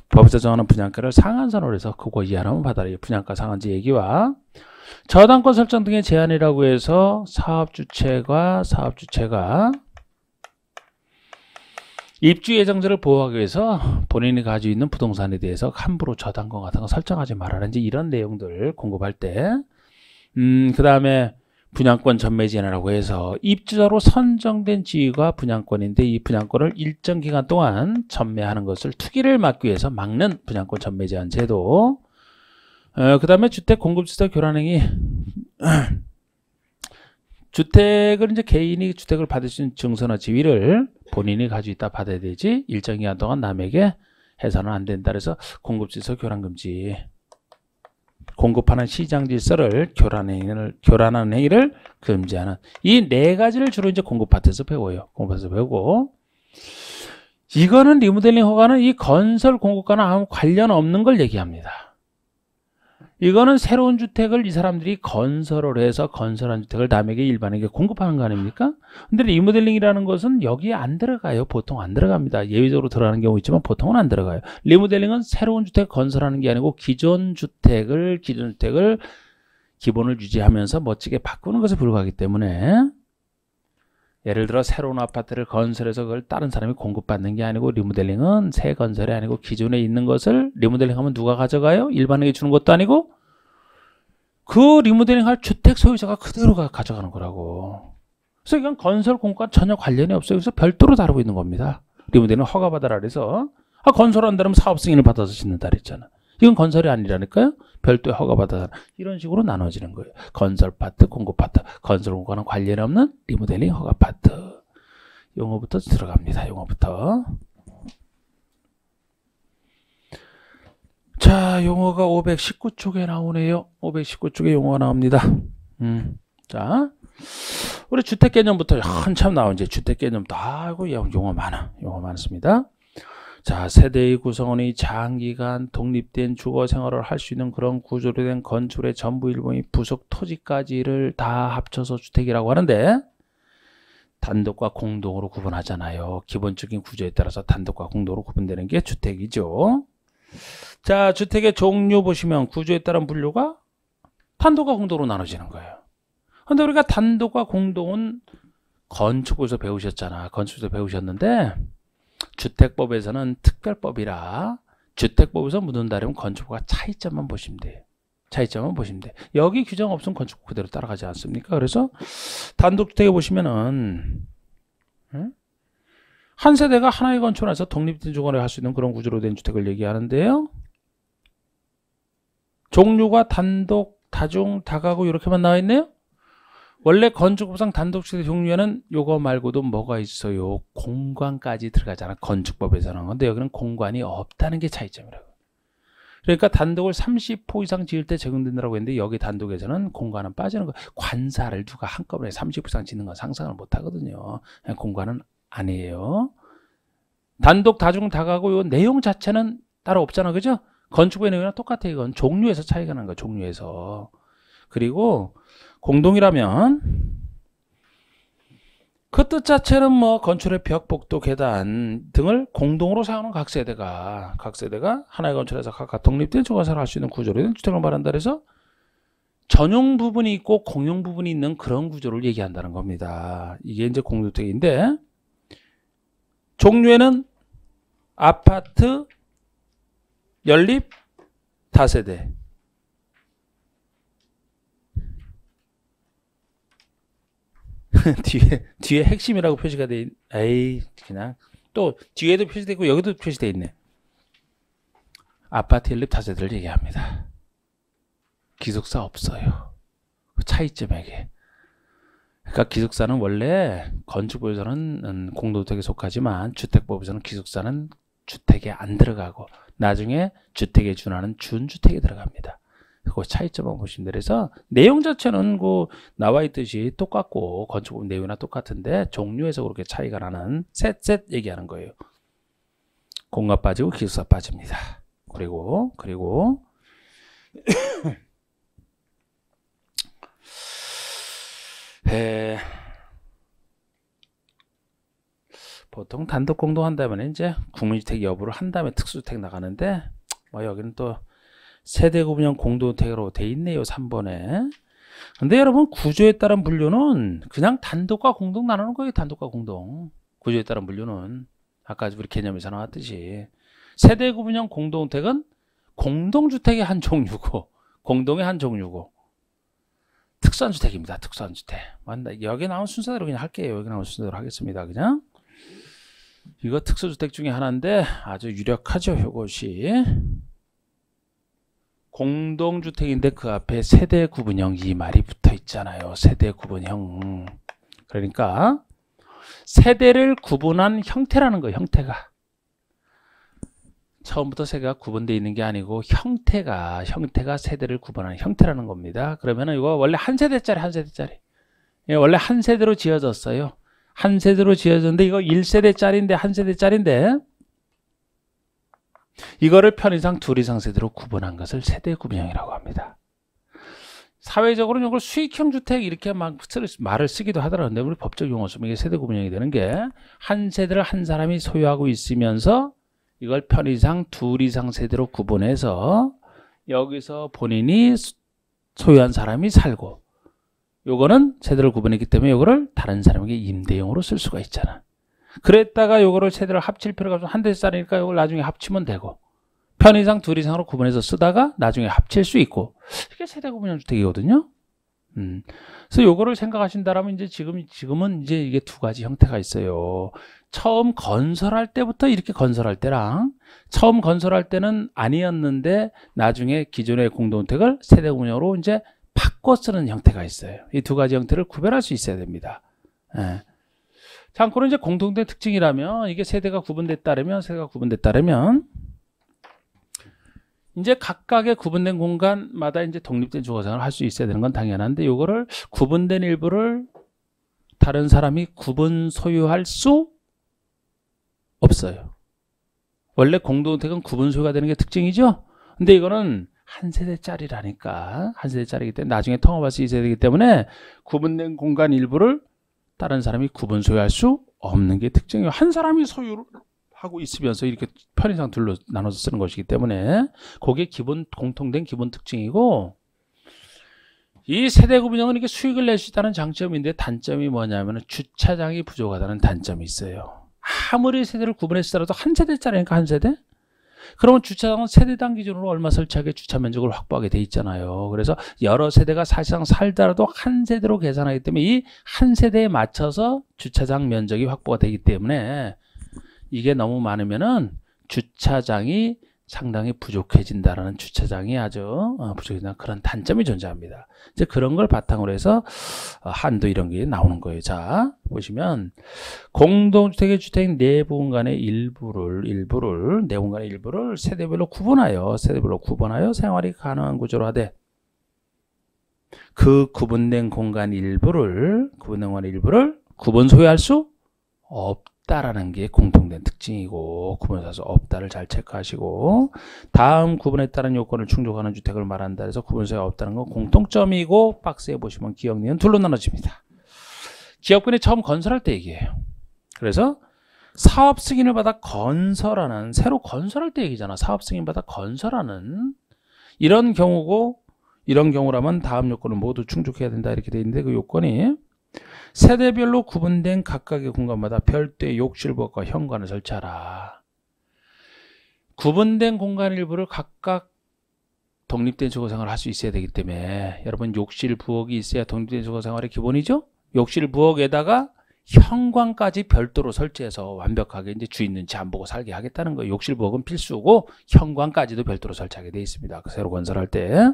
법에서 정하는 분양가를 상한선으로 해서 그거 이하라면 받아라. 분양가 상한제 얘기와 저당권 설정 등의 제한이라고 해서 사업주체가 사업주체가 입주 예정자를 보호하기 위해서 본인이 가지고 있는 부동산에 대해서 함부로 저당권 같은 거 설정하지 말아라. 이제 이런 내용들 공급할 때. 음, 그 다음에 분양권 전매제한이라고 해서 입주자로 선정된 지위가 분양권인데 이 분양권을 일정 기간 동안 전매하는 것을 투기를 막기 위해서 막는 분양권 전매제한 제도 어, 그 다음에 주택 공급주택 교란행위 <clears throat> 주택을 이제 개인이 주택을 받을 수 있는 증서나 지위를 본인이 가지고 있다 받아야 되지 일정 기간 동안 남에게 해서는 안 된다 그래서 공급지서 교란금지 공급하는 시장 질서를 교란행위를, 교란하는 행위를 금지하는 이 네 가지를 주로 이제 공급파트에서 배워요. 공급파트에서 배우고 이거는 리모델링 허가는 이 건설 공급과는 아무 관련 없는 걸 얘기합니다. 이거는 새로운 주택을 이 사람들이 건설을 해서 건설한 주택을 남에게 일반에게 공급하는 거 아닙니까? 근데 리모델링이라는 것은 여기에 안 들어가요. 보통 안 들어갑니다. 예외적으로 들어가는 경우 있지만 보통은 안 들어가요. 리모델링은 새로운 주택 건설하는 게 아니고 기존 주택을 기존 주택을 기본을 유지하면서 멋지게 바꾸는 것에 불과하기 때문에 예를 들어 새로운 아파트를 건설해서 그걸 다른 사람이 공급받는 게 아니고 리모델링은 새 건설이 아니고 기존에 있는 것을 리모델링하면 누가 가져가요? 일반에게 주는 것도 아니고 그 리모델링할 주택 소유자가 그대로 가, 져가는 거라고. 그래서 이건 건설 공과 전혀 관련이 없어요. 그래서 별도로 다루고 있는 겁니다. 리모델링 허가받아라 그래서 아 건설한다면 사업 승인을 받아서 짓는다 그랬잖아. 이건 건설이 아니라니까요. 별도의 허가받아서 이런 식으로 나눠지는 거예요. 건설 파트, 공급 파트, 건설 공과는 관련 없는 리모델링 허가 파트. 용어부터 들어갑니다. 용어부터. 자, 용어가 519쪽에 나오네요. 519쪽에 용어가 나옵니다. 음, 자, 우리 주택 개념부터 한참 나온 이제 주택 개념도 아이고 용어 많아, 용어 많습니다. 자 세대의 구성원이 장기간 독립된 주거 생활을 할 수 있는 그런 구조로 된 건축의 전부 일본이 부속 토지까지를 다 합쳐서 주택이라고 하는데 단독과 공동으로 구분하잖아요. 기본적인 구조에 따라서 단독과 공동으로 구분되는 게 주택이죠. 자 주택의 종류 보시면 구조에 따른 분류가 단독과 공동으로 나눠지는 거예요. 근데 우리가 단독과 공동은 건축에서 배우셨잖아. 건축에서 배우셨는데 주택법에서는 특별법이라 주택법에서 묻는다면 건축과 차이점만 보시면 돼요. 차이점만 보시면 돼. 요 여기 규정 없으면 건축 그대로 따라가지 않습니까? 그래서 단독주택에 보시면은 예? 한 세대가 하나의 건축 원에서 독립된 주거를 할 수 있는 그런 구조로 된 주택을 얘기하는데요. 종류가 단독, 다중, 다가구 이렇게만 나와 있네요. 원래 건축법상 단독주택 종류에는 요거 말고도 뭐가 있어요? 공간까지 들어가잖아. 건축법에서는. 근데 여기는 공간이 없다는 게 차이점이라고. 그러니까 단독을 30호 이상 지을 때 적용된다고 했는데 여기 단독에서는 공간은 빠지는 거. 관사를 누가 한꺼번에 30호 이상 짓는 건 상상을 못 하거든요. 공간은 아니에요. 단독 다중 다가고 요 내용 자체는 따로 없잖아. 그죠? 건축의 내용이랑 똑같아. 이건 종류에서 차이가 난 거야. 종류에서. 그리고 공동이라면 그 뜻 자체는 뭐 건축의 벽, 복도, 계단 등을 공동으로 사용하는 각 세대가 각 세대가 하나의 건축에서 각각 독립된 조관사를할 수 있는 구조로 된 주택을 말한다 그래서 전용 부분이 있고 공용 부분이 있는 그런 구조를 얘기한다는 겁니다. 이게 이제 공동주택인데 종류에는 아파트, 연립, 다세대 <laughs> 뒤에 뒤에 핵심이라고 표시가 돼 있, 에이 그냥 또 뒤에도 표시돼 고 여기도 표시돼 있네. 아파트 연립 타자들 얘기합니다. 기숙사 없어요. 그 차이점에게. 그러니까 기숙사는 원래 건축법에서는 음, 공동주택에 속하지만 주택법에서는 기숙사는 주택에 안 들어가고 나중에 주택에 준하는 준주택에 들어갑니다. 그 차이점을 보시면 돼 그래서 내용 자체는 그 나와 있듯이 똑같고 건축법 내용이나 똑같은데 종류에서 그렇게 차이가 나는 셋 셋 얘기하는 거예요. 공간 빠지고 기술사 빠집니다. 그리고 그리고 <coughs> 에, 보통 단독 공동한다면 이제 국민주택 여부를 한 다음에 특수주택 나가는데 뭐 여기는 또 세대구분형 공동택으로 주돼 있네요. 3번에. 근데 여러분 구조에 따른 분류는 그냥 단독과 공동 나누는 거예요. 단독과 공동. 구조에 따른 분류는 아까 우리 개념에서 나왔듯이 세대구분형 공동택은 주 공동주택의 한 종류고 <laughs> 공동의 한 종류고 특산주택입니다. 특산주택. 맞나? 여기 나온 순서대로 그냥 할게요. 여기 나온 순서대로 하겠습니다. 그냥 이거 특수주택 중에 하나인데 아주 유력하죠. 이것이 공동주택인데 그 앞에 세대 구분형 이 말이 붙어 있잖아요. 세대 구분형. 그러니까 세대를 구분한 형태라는 거예요. 형태가. 처음부터 세대가 구분되어 있는 게 아니고 형태가 형태가 세대를 구분하는 형태라는 겁니다. 그러면 이거 원래 한 세대짜리 한 세대짜리. 예, 원래 한 세대로 지어졌어요. 한 세대로 지어졌는데 이거 1세대짜리인데 한 세대짜리인데 이거를 편의상 둘 이상 세대로 구분한 것을 세대 구분형이라고 합니다. 사회적으로는 이걸 수익형 주택 이렇게 막 말을 쓰기도 하더라는데 우리 법적 용어 쓰면 이게 세대 구분형이 되는 게 한 세대를 한 사람이 소유하고 있으면서 이걸 편의상 둘 이상 세대로 구분해서 여기서 본인이 소유한 사람이 살고 요거는 세대를 구분했기 때문에 요거를 다른 사람에게 임대용으로 쓸 수가 있잖아. 그랬다가 요거를 세대로 합칠 필요가 없어. 한 대짜리니까 요걸 나중에 합치면 되고. 편의상 둘 이상으로 구분해서 쓰다가 나중에 합칠 수 있고. 이게 세대 구분형 주택이거든요. 음. 그래서 요거를 생각하신다라면 이제 지금 지금은 이제 이게 두 가지 형태가 있어요. 처음 건설할 때부터 이렇게 건설할 때랑 처음 건설할 때는 아니었는데 나중에 기존의 공동주택을 세대 운영으로 이제 바꿔 쓰는 형태가 있어요. 이 두 가지 형태를 구별할 수 있어야 됩니다. 예. 참고로 이제 공통된 특징이라면 이게 세대가 구분됐다면 세대가 구분됐다면 이제 각각의 구분된 공간마다 이제 독립된 주거생활을 할 수 있어야 되는 건 당연한데 요거를 구분된 일부를 다른 사람이 구분 소유할 수 없어요. 원래 공동택은 구분 소유가 되는 게 특징이죠. 근데 이거는 한 세대짜리라니까 한 세대짜리기 때문에 나중에 통합할 수 있어야 되기 때문에 구분된 공간 일부를 다른 사람이 구분 소유할 수 없는 게 특징이에요. 한 사람이 소유 하고 있으면서 이렇게 편의상 둘로 나눠서 쓰는 것이기 때문에 그게 기본 공통된 기본 특징이고 이 세대구 분양은 이렇게 수익을 낼 수 있다는 장점인데 단점이 뭐냐면 주차장이 부족하다는 단점이 있어요. 아무리 세대를 구분했더라도 한 세대짜리니까 한 세대? 그러면 주차장은 세대당 기준으로 얼마 설치하게 주차 면적을 확보하게 돼 있잖아요. 그래서 여러 세대가 사실상 살더라도 한 세대로 계산하기 때문에 이 한 세대에 맞춰서 주차장 면적이 확보가 되기 때문에 이게 너무 많으면은 주차장이 상당히 부족해진다라는 주차장이 아주 어, 부족해진다 그런 단점이 존재합니다. 이제 그런 걸 바탕으로 해서 어, 한도 이런 게 나오는 거예요. 자 보시면 공동주택의 주택 내부공간의 일부를 일부를 내공간의 일부를 세대별로 구분하여 세대별로 구분하여 생활이 가능한 구조로 하되 그 구분된 공간 일부를 구분된 공간 일부를 구분 소유할 수 없. 있다라는 게 공통된 특징이고 구분에 서 없다를 잘 체크하시고 다음 구분에 따른 요건을 충족하는 주택을 말한다 해서 구분서가 없다는 건 공통점이고 박스에 보시면 기억리은 둘로 나눠집니다. 기업군이 처음 건설할 때 얘기예요. 그래서 사업 승인을 받아 건설하는 새로 건설할 때 얘기잖아. 사업 승인 받아 건설하는 이런 경우고 이런 경우라면 다음 요건은 모두 충족해야 된다 이렇게 돼 있는데 그 요건이 세대별로 구분된 각각의 공간마다 별도의 욕실부엌과 현관을 설치하라. 구분된 공간 일부를 각각 독립된 주거생활을 할 수 있어야 되기 때문에 여러분 욕실, 부엌이 있어야 독립된 주거생활의 기본이죠? 욕실, 부엌에다가 현관까지 별도로 설치해서 완벽하게 이제 주인 눈치 안 보고 살게 하겠다는 거예요. 욕실 부엌은 필수고 현관까지도 별도로 설치하게 돼 있습니다. 그 새로 건설할 때.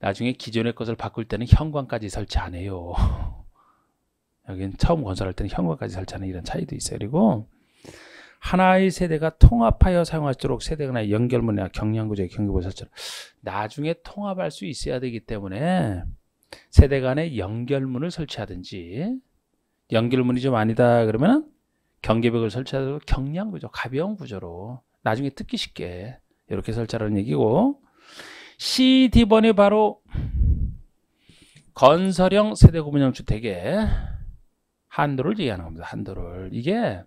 나중에 기존의 것을 바꿀 때는 현관까지 설치 안 해요. <laughs> 여기는 처음 건설할 때는 현관까지 설치하는 이런 차이도 있어요. 그리고 하나의 세대가 통합하여 사용할수록 세대나 연결문이나 경량구조의 경계부 설치를 나중에 통합할 수 있어야 되기 때문에 세대 간의 연결문을 설치하든지 연결문이 좀 아니다 그러면 경계벽을 설치하도록 경량구조, 가벼운 구조로 나중에 뜯기 쉽게 이렇게 설치하라는 얘기고 CD번이 바로 건설형 세대구분형 주택의 한도를 얘기하는 겁니다. 한도를. 이게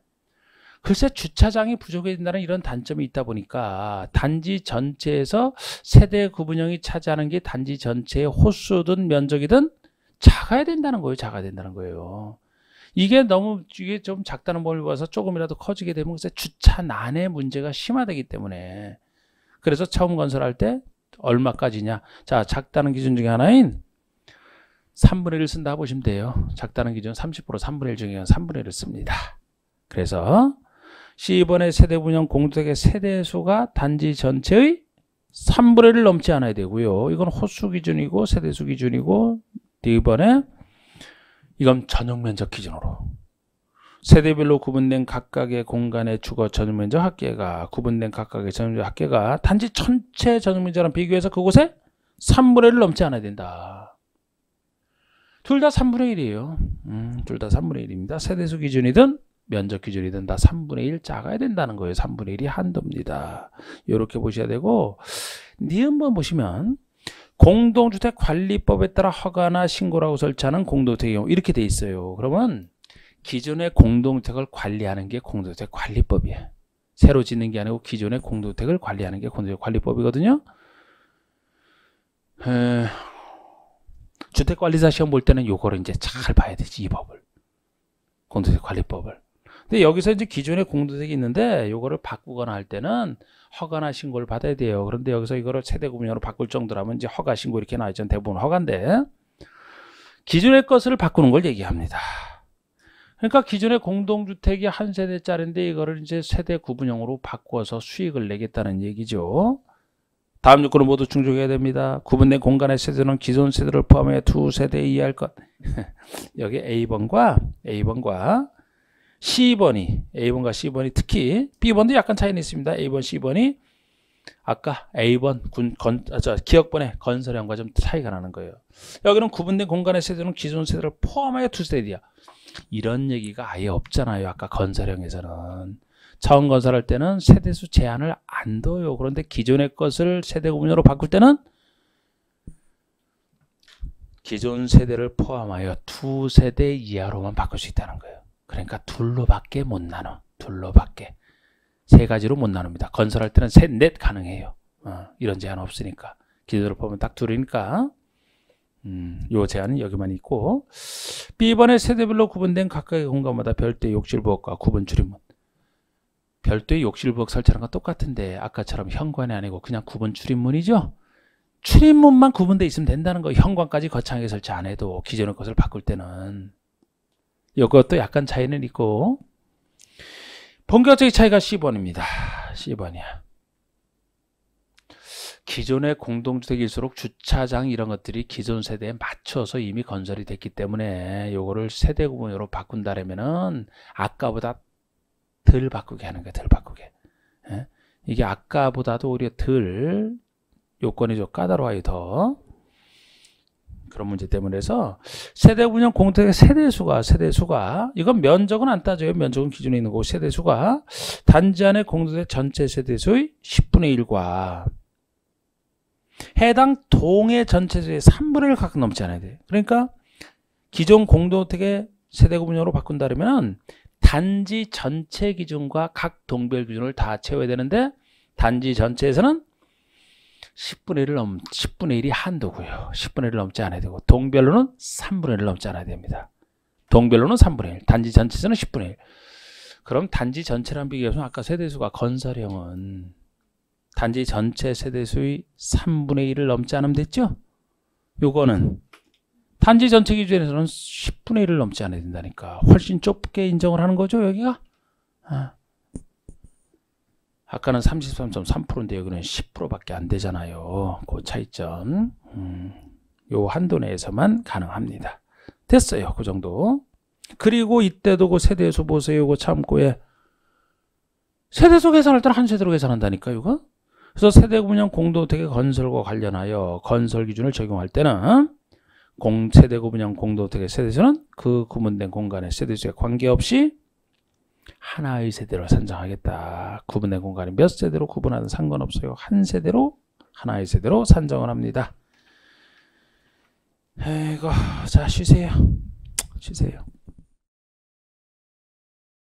글쎄 주차장이 부족해진다는 이런 단점이 있다 보니까 단지 전체에서 세대 구분형이 차지하는 게 단지 전체의 호수든 면적이든 작아야 된다는 거예요. 작아야 된다는 거예요. 이게 너무 이게 좀 작다는 범위 봐서 조금이라도 커지게 되면 글쎄 주차난의 문제가 심화되기 때문에 그래서 처음 건설할 때 얼마까지냐. 자, 작다는 기준 중에 하나인 3분의 1을 쓴다 보시면 돼요. 작다는 기준 30% 3분의 1 중에 3분의 1을 씁니다. 그래서 C2번의 세대 분양 공동의 세대수가 단지 전체의 3분의 1을 넘지 않아야 되고요. 이건 호수 기준이고 세대수 기준이고 D번에 네 이건 전용 면적 기준으로 세대별로 구분된 각각의 공간의 주거 전용면적 합계가 구분된 각각의 전용면적 합계가 단지 전체 전용면적랑 비교해서 그곳에 3분의 1을 넘지 않아야 된다. 둘 다 3분의 1이에요. 음, 둘 다 3분의 1입니다. 세대수 기준이든 면적 기준이든 다 3분의 1 작아야 된다는 거예요. 3분의 1이 한도입니다. 이렇게 보셔야 되고 니은번 보시면 공동주택관리법에 따라 허가나 신고라고 설치하는 공동주택의 경우 이렇게 돼 있어요. 그러면 기존의 공동주택을 관리하는 게 공동주택 관리법이에요. 새로 짓는 게 아니고 기존의 공동주택을 관리하는 게 공동주택 관리법이거든요. 에... 주택관리사 시험 볼 때는 요거를 이제 잘 봐야 되지 이 법을 공동주택 관리법을. 근데 여기서 이제 기존의 공동주택이 있는데 요거를 바꾸거나 할 때는 허가나 신고를 받아야 돼요. 그런데 여기서 이거를 최대금분으로 바꿀 정도라면 이제 허가 신고 이렇게 나와 있죠. 잖 대부분 허가인데 기존의 것을 바꾸는 걸 얘기합니다. 그러니까 기존의 공동주택이 한 세대짜리인데 이거를 이제 세대 구분형으로 바꿔서 수익을 내겠다는 얘기죠. 다음 요건을 모두 충족해야 됩니다. 구분된 공간의 세대는 기존 세대를 포함해 두 세대 이하일 것. <laughs> 여기 A번과 A번과 C번이 A번과 C번이 특히 B번도 약간 차이는 있습니다. A번, C번이 아까 A번 군, 건, 아, 저, 기억번의 건설형과 좀 차이가 나는 거예요. 여기는 구분된 공간의 세대는 기존 세대를 포함하여 두 세대야. 이런 얘기가 아예 없잖아요. 아까 건설형에서는. 차원 건설할 때는 세대수 제한을 안 둬요. 그런데 기존의 것을 세대 구분으로 바꿀 때는 기존 세대를 포함하여 두 세대 이하로만 바꿀 수 있다는 거예요. 그러니까 둘로밖에 못 나눠. 둘로밖에. 세 가지로 못 나눕니다. 건설할 때는 셋, 넷 가능해요. 어, 이런 제한 없으니까. 기도를 보면 딱 둘이니까. 음, 요 제한은 여기만 있고 B번의 세대별로 구분된 각각의 공간마다 별도의 욕실 부엌과 구분 출입문 별도의 욕실 부엌 설치하는 건 똑같은데 아까처럼 현관이 아니고 그냥 구분 출입문이죠 출입문만 구분돼 있으면 된다는 거 현관까지 거창하게 설치 안 해도 기존의 것을 바꿀 때는 이것도 약간 차이는 있고 본격적인 차이가 1 0원입니다1 0원이야 기존의 공동주택일수록 주차장 이런 것들이 기존 세대에 맞춰서 이미 건설이 됐기 때문에 요거를 세대 구분으로 바꾼다라면은 아까보다 덜 바꾸게 하는 거야, 덜 바꾸게. 예? 이게 아까보다도 오히려 덜 요건이 좀 까다로워요, 더. 그런 문제 때문에 해서 세대 운영 공택의 세대 수가 세대 수가 이건 면적은 안 따져요. 면적은 기준에 있는 거고 세대 수가 단지 안에 공동체 전체 세대 수의 10분의 1과 해당 동의 전체 수의 3분의 1 가끔 넘지 않아야 돼요. 그러니까 기존 공동택의 세대 구분으로 바꾼다면 단지 전체 기준과 각 동별 기준을 다 채워야 되는데 단지 전체에서는 10분의 1을 넘, 10분의 1이 한도고요. 10분의 1을 넘지 않아야 되고 동별로는 3분의 1을 넘지 않아야 됩니다. 동별로는 3분의 1, 단지 전체수는 10분의 1. 그럼 단지 전체랑 비교해서 아까 세대수가 건설형은 단지 전체 세대수의 3분의 1을 넘지 않으면 됐죠? 요거는 단지 전체 기준에서는 10분의 1을 넘지 않아야 된다니까 훨씬 좁게 인정을 하는 거죠 여기가? 아. 아까는 33.3%인데 여기는 10%밖에 안 되잖아요. 그 차이점. 음, 요 한도 내에서만 가능합니다. 됐어요. 그 정도. 그리고 이때도 그 세대수 보세요. 그 참고에 세대수 계산할 때는 한 세대로 계산한다니까 요 이거. 그래서 세대구분양 공동주택의 건설과 관련하여 건설 기준을 적용할 때는 공 세대구분양 공동주택의 세대수는 그 구분된 공간의 세대수에 관계없이 하나의 세대로 산정하겠다. 구분의 공간이 몇 세대로 구분하는 상관없어요. 한 세대로 하나의 세대로 산정을 합니다. 이고 자 쉬세요. 쉬세요.